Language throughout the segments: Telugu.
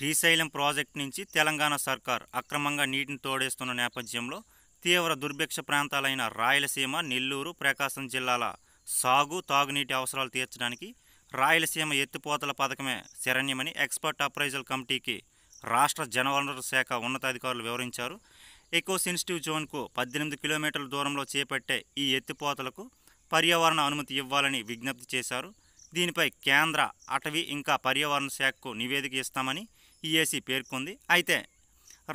శ్రీశైలం ప్రాజెక్టు నుంచి తెలంగాణ సర్కార్ అక్రమంగా నీటిని తోడేస్తున్న నేపథ్యంలో తీవ్ర దుర్భిక్ష ప్రాంతాలైన రాయలసీమ నెల్లూరు ప్రకాశం జిల్లాల సాగు తాగునీటి అవసరాలు తీర్చడానికి రాయలసీమ ఎత్తిపోతల పథకమే శరణ్యమని ఎక్స్పర్ట్ అప్రైజల్ కమిటీకి రాష్ట్ర జనవనరుల శాఖ ఉన్నతాధికారులు వివరించారు ఎకో సెన్సిటివ్ జోన్కు పద్దెనిమిది కిలోమీటర్ల దూరంలో చేపట్టే ఈ ఎత్తిపోతలకు పర్యావరణ అనుమతి ఇవ్వాలని విజ్ఞప్తి చేశారు దీనిపై కేంద్ర అటవీ ఇంకా పర్యావరణ శాఖకు నివేదిక ఇస్తామని ఈఏసీ పేర్కొంది అయితే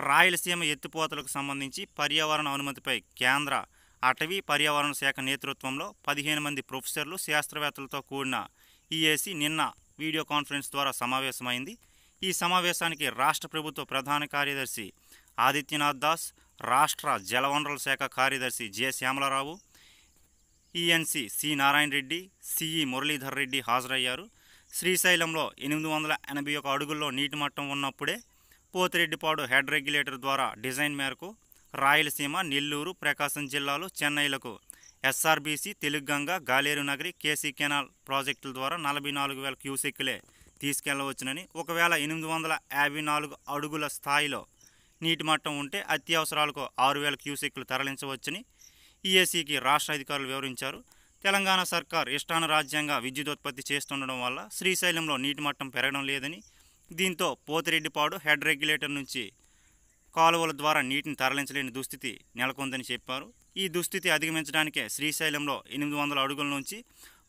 రాయలసీమ ఎత్తిపోతలకు సంబంధించి పర్యావరణ అనుమతిపై కేంద్ర అటవీ పర్యావరణ శాఖ నేతృత్వంలో పదిహేను మంది ప్రొఫెసర్లు శాస్త్రవేత్తలతో కూడిన ఈఏసీ నిన్న వీడియో కాన్ఫరెన్స్ ద్వారా సమావేశమైంది ఈ సమావేశానికి రాష్ట్ర ప్రభుత్వ ప్రధాన కార్యదర్శి ఆదిత్యనాథ్ దాస్ రాష్ట్ర జలవనరుల శాఖ కార్యదర్శి J Shyamalarao ENC C Narayana Reddy CE Muralidhar Reddy హాజరయ్యారు శ్రీశైలంలో ఎనిమిది వందల ఎనభై ఒక అడుగుల్లో నీటి మట్టం ఉన్నప్పుడే పోతిరెడ్డిపాడు హెడ్ రెగ్యులేటర్ ద్వారా డిజైన్ మేరకు రాయలసీమ నెల్లూరు ప్రకాశం జిల్లాలు చెన్నైలకు SRBC Telugu Ganga Galeru Nagari KC canal ప్రాజెక్టుల ద్వారా నలభై నాలుగు వేల క్యూసెక్కులే తీసుకెళ్లవచ్చునని ఒకవేళ ఎనిమిది వందల యాభై నాలుగు అడుగుల స్థాయిలో నీటి మట్టం ఉంటే అత్యవసరాలకు ఆరు వేల క్యూసెక్లు తరలించవచ్చని ఈఏసీకి రాష్ట్ర అధికారులు వివరించారు తెలంగాణ సర్కార్ విద్యుత్ ఉత్పత్తి చేస్తుండడం వల్ల శ్రీశైలంలో నీటి మట్టం పెరగడం లేదని దీంతో పోతిరెడ్డిపాడు హెడ్ రెగ్యులేటర్ నుంచి కాలువల ద్వారా నీటిని తరలించలేని దుస్థితి నెలకొందని చెప్పారు ఈ దుస్థితి అధిగమించడానికే శ్రీశైలంలో ఎనిమిది వందల అడుగుల నుంచి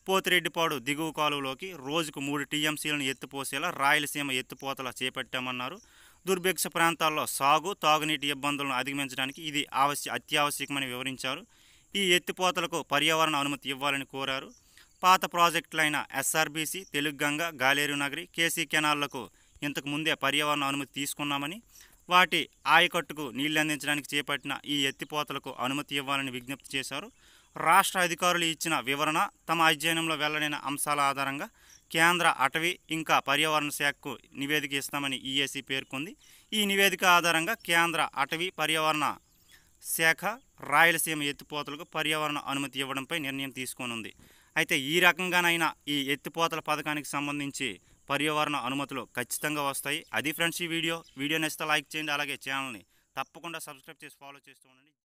పోతిరెడ్డిపాడు దిగువ కాలువలోకి రోజుకు మూడు టీఎంసీలను ఎత్తిపోసేలా రాయలసీమ ఎత్తిపోతలా చేపట్టామన్నారు దుర్భిక్ష ప్రాంతాల్లో సాగు తాగునీటి ఇబ్బందులను అధిగమించడానికి ఇది ఆవశ్య అత్యావశ్యకమని వివరించారు ఈ ఎత్తిపోతలకు పర్యావరణ అనుమతి ఇవ్వాలని కోరారు పాత ప్రాజెక్టులైన ఎస్ఆర్బీసీ తెలుగుగంగ గాలేరు నగరి కేసీ కెనాళ్లకు ఇంతకు ముందే పర్యావరణ అనుమతి తీసుకున్నామని వాటి ఆయకట్టుకు నీళ్లు అందించడానికి చేపట్టిన ఈ ఎత్తిపోతలకు అనుమతి ఇవ్వాలని విజ్ఞప్తి చేశారు రాష్ట్ర అధికారులు ఇచ్చిన వివరణ తమ అధ్యయనంలో వెల్లడైన అంశాల ఆధారంగా కేంద్ర అటవీ ఇంకా పర్యావరణ శాఖకు నివేదిక ఇస్తామని ఈఏసీ పేర్కొంది ఈ నివేదిక ఆధారంగా కేంద్ర అటవీ పర్యావరణ శాఖ రాయలసీమ ఎత్తిపోతలకు పర్యావరణ అనుమతి ఇవ్వడంపై నిర్ణయం తీసుకోనుంది అయితే ఈ రకంగానైనా ఈ ఎత్తిపోతల పథకానికి సంబంధించి పర్యావరణ అనుమతులు ఖచ్చితంగా వస్తాయి అది ఫ్రెండ్స్ ఈ వీడియో వీడియో నచ్చితే లైక్ చేయండి అలాగే ఛానల్ని తప్పకుండా సబ్స్క్రైబ్ చేసి ఫాలో చేస్తూ ఉండండి